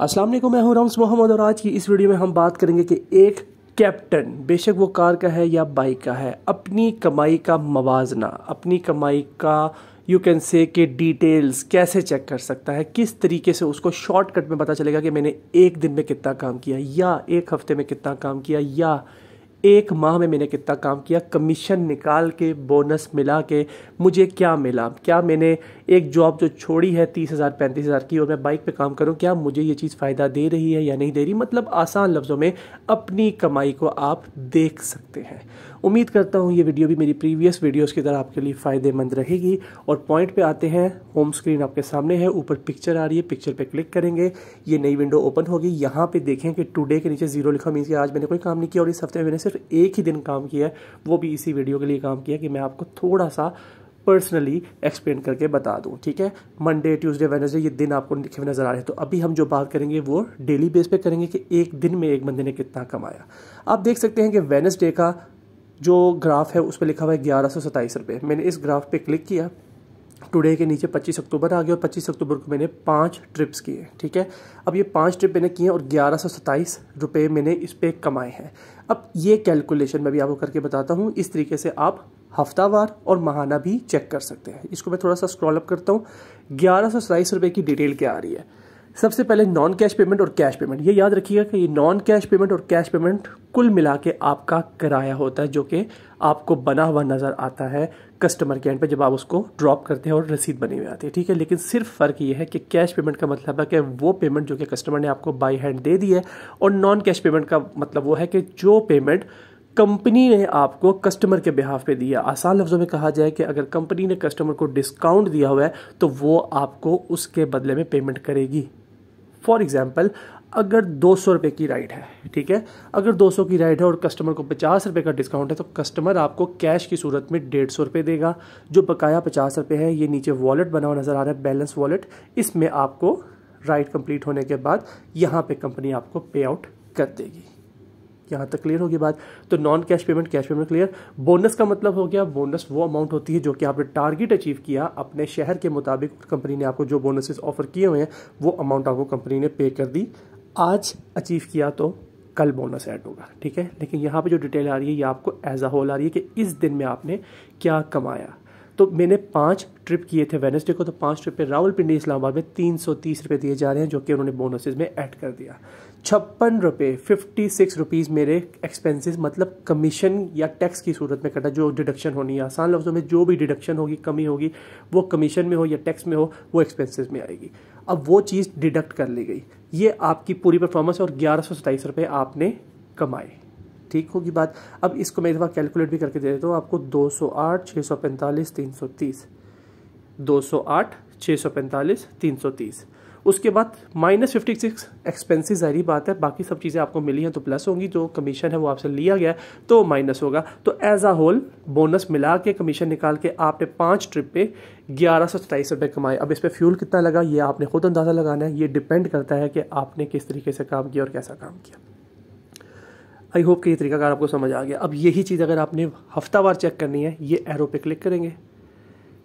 अस्सलाम वालेकुम मैं हूं रम्स मोहम्मद और आज की इस वीडियो में हम बात करेंगे कि एक कैप्टन बेशक वो कार का है या बाइक का है अपनी कमाई का मवाजना अपनी कमाई का यू कैन से के डिटेल्स कैसे चेक कर सकता है किस तरीके से उसको शॉर्टकट में पता चलेगा कि मैंने एक दिन में कितना काम किया या एक हफ्ते में कितना काम किया या एक माह में मैंने कितना काम किया कमीशन निकाल के बोनस मिला के मुझे क्या मिला क्या मैंने एक जॉब जो छोड़ी है तीस हज़ार पैंतीस हज़ार की और मैं बाइक पे काम करूँ क्या मुझे ये चीज़ फ़ायदा दे रही है या नहीं दे रही मतलब आसान लफ्ज़ों में अपनी कमाई को आप देख सकते हैं उम्मीद करता हूँ ये वीडियो भी मेरी प्रीवियस वीडियोज़ की तरह आपके लिए फ़ायदेमंद रहेगी और पॉइंट पर आते हैं होम स्क्रीन आपके सामने है ऊपर पिक्चर आ रही है पिक्चर पर क्लिक करेंगे ये नई विंडो ओपन होगी यहाँ पर देखें कि टूडे के नीचे जीरो लिखा मीन कि आज मैंने कोई काम नहीं किया और इस हफ्ते मैंने सिर्फ एक ही दिन काम किया है वो भी इसी वीडियो के लिए काम किया कि मैं आपको थोड़ा सा पर्सनली एक्सप्लेन करके बता दूं ठीक है मंडे ट्यूसडे वेनसडे ये दिन आपको लिखे हुए नज़र आ रहे हैं तो अभी हम जो बात करेंगे वो डेली बेस पे करेंगे कि एक दिन में एक बंदे ने कितना कमाया आप देख सकते हैं कि वेनसडे का जो ग्राफ है उस पर लिखा हुआ है ग्यारह सौ सत्ताईस रुपये मैंने इस ग्राफ पे क्लिक किया टुडे के नीचे 25 अक्टूबर आ गया और 25 अक्टूबर को मैंने पाँच ट्रिप्स किए ठीक है अब ये पाँच ट्रिप मैंने किए और ग्यारह सौ रुपये मैंने इस पर कमाए हैं अब ये कैलकुलेशन मैं भी आपको करके बताता हूँ इस तरीके से आप हफ्तावार और महाना भी चेक कर सकते हैं इसको मैं थोड़ा सा स्क्रॉल अप करता हूँ ग्यारह सौ रुपये की डिटेल क्या आ रही है सबसे पहले नॉन कैश पेमेंट और कैश पेमेंट ये याद रखिएगा कि ये नॉन कैश पेमेंट और कैश पेमेंट कुल मिला के आपका किराया होता है जो कि आपको बना हुआ नज़र आता है कस्टमर के एंड पे जब आप उसको ड्रॉप करते हैं और रसीद बनी हुई आती है ठीक है लेकिन सिर्फ फ़र्क ये है कि कैश पेमेंट का मतलब है कि वो पेमेंट जो कि कस्टमर ने आपको बाई हैंड दे दी है और नॉन कैश पेमेंट का मतलब वो है कि जो पेमेंट कंपनी ने आपको कस्टमर के बिहाफ पे दिया आसान लफ्ज़ों में कहा जाए कि अगर कंपनी ने कस्टमर को डिस्काउंट दिया हुआ है तो वो आपको उसके बदले में पेमेंट करेगी फॉर एग्जाम्पल अगर दो सौ रुपये की राइड है ठीक है अगर दो सौ की राइड है और कस्टमर को पचास रुपये का डिस्काउंट है तो कस्टमर आपको कैश की सूरत में डेढ़ सौ रुपये देगा जो बकाया पचास रुपये है ये नीचे वॉलेट बना हुआ नज़र आ रहा है बैलेंस वॉलेट इसमें आपको राइड कंप्लीट होने के बाद यहाँ पे कंपनी आपको पे आउट कर देगी यहाँ तक क्लियर होगी बात तो non cash payment cash payment clear bonus का मतलब हो गया बोनस वो अमाउंट होती है जो कि आपने टारगेट अचीव किया अपने शहर के मुताबिक कंपनी ने आपको जो बोनसेस ऑफर किए हुए हैं वो अमाउंट आपको कंपनी ने पे कर दी आज अचीव किया तो कल बोनस ऐड होगा ठीक है लेकिन यहाँ पर जो डिटेल आ रही है ये आपको एज अ होल आ रही है कि इस दिन में आपने क्या कमाया तो मैंने पाँच ट्रिप किए थे वेनसडे को तो पाँच ट्रिप पे पिंडी इस्लामाबाद में तीन सौ तीस रुपये दिए जा रहे हैं जो कि उन्होंने बोनसेज में ऐड कर दिया छप्पन रुपये फिफ्टी सिक्स रुपीज़ मेरे एक्सपेंसेस मतलब कमीशन या टैक्स की सूरत में कटा जो डिडक्शन होनी है आसान लफ्ज़ों में जो भी डिडक्शन होगी कमी होगी वो कमीशन में हो या टैक्स में हो वो एक्सपेंसेस में आएगी अब वो चीज़ डिडक्ट कर ली गई ये आपकी पूरी परफॉर्मेंस और ग्यारह सौ सताईस रुपये आपने कमाए ठीक होगी बात अब इसको मैं एक दफ़ा कैलकुलेट भी करके दे देता हूँ आपको 208 645 330 208 645 330 उसके बाद माइनस फिफ्टी सिक्स एक्सपेंसिस जारी बात है बाकी सब चीज़ें आपको मिली हैं तो प्लस होंगी जो कमीशन है वो आपसे लिया गया तो माइनस होगा तो एज आ होल बोनस मिला के कमीशन निकाल के आपने पाँच ट्रिप पे ग्यारह सौ सताईस रुपये कमाए अब इस पर फ्यूल कितना लगा ये आपने खुद अंदाज़ा लगाना है ये डिपेंड करता है कि आपने किस तरीके से काम किया और कैसा काम किया आई होप कि ये तरीकाकार आपको समझ आ गया अब यही चीज़ अगर आपने हफ्तावार चेक करनी है ये एरो पे क्लिक करेंगे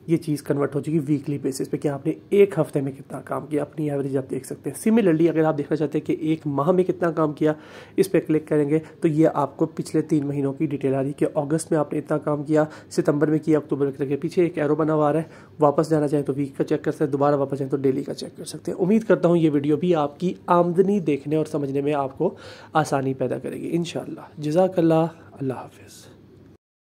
ये चीज़ कन्वर्ट हो चुकी वीकली बेसिस पे कि आपने एक हफ्ते में कितना काम किया अपनी एवरेज आप देख सकते हैं सिमिलरली अगर आप देखना चाहते हैं कि एक माह में कितना काम किया इस पर क्लिक करेंगे तो ये आपको पिछले तीन महीनों की डिटेल आ रही कि अगस्त में आपने इतना काम किया सितंबर में किया अक्टूबर में करके पीछे एक एरो बना हुआ रहा है वापस जाना चाहें तो वीक का चेक कर सकते हैं दोबारा वापस जाएँ तो डेली का चेक कर सकते हैं उम्मीद करता हूँ ये वीडियो भी आपकी आमदनी देखने और समझने में आपको आसानी पैदा करेगी इन शाला जजाकल्ला अल्लाह हाफिज़